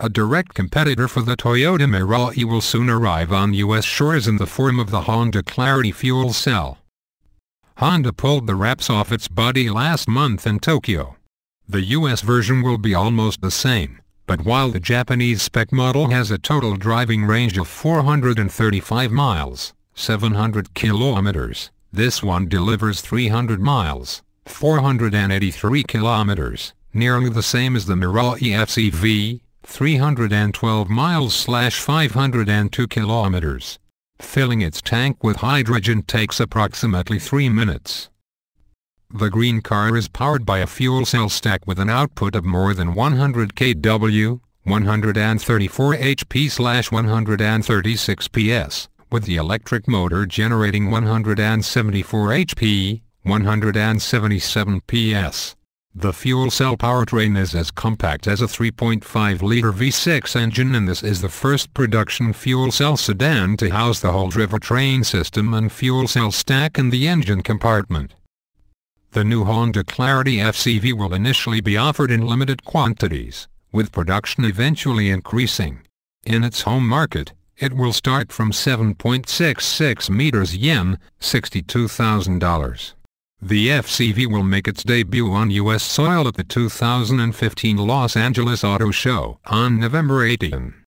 A direct competitor for the Toyota Mirai will soon arrive on U.S. shores in the form of the Honda Clarity fuel cell. Honda pulled the wraps off its body last month in Tokyo. The U.S. version will be almost the same, but while the Japanese spec model has a total driving range of 435 miles, 700 kilometers, this one delivers 300 miles, 483 kilometers, nearly the same as the Mirai FCV, 312 miles slash 502 kilometers. Filling its tank with hydrogen takes approximately 3 minutes. The green car is powered by a fuel cell stack with an output of more than 100 kW, 134 HP slash 136 PS, with the electric motor generating 174 HP, 177 PS. The fuel cell powertrain is as compact as a 3.5-liter V6 engine and this is the first production fuel cell sedan to house the whole drivetrain system and fuel cell stack in the engine compartment. The new Honda Clarity FCV will initially be offered in limited quantities, with production eventually increasing. In its home market, it will start from 7.66 meters yen, $62,000. The FCV will make its debut on U.S. soil at the 2015 Los Angeles Auto Show on November 18.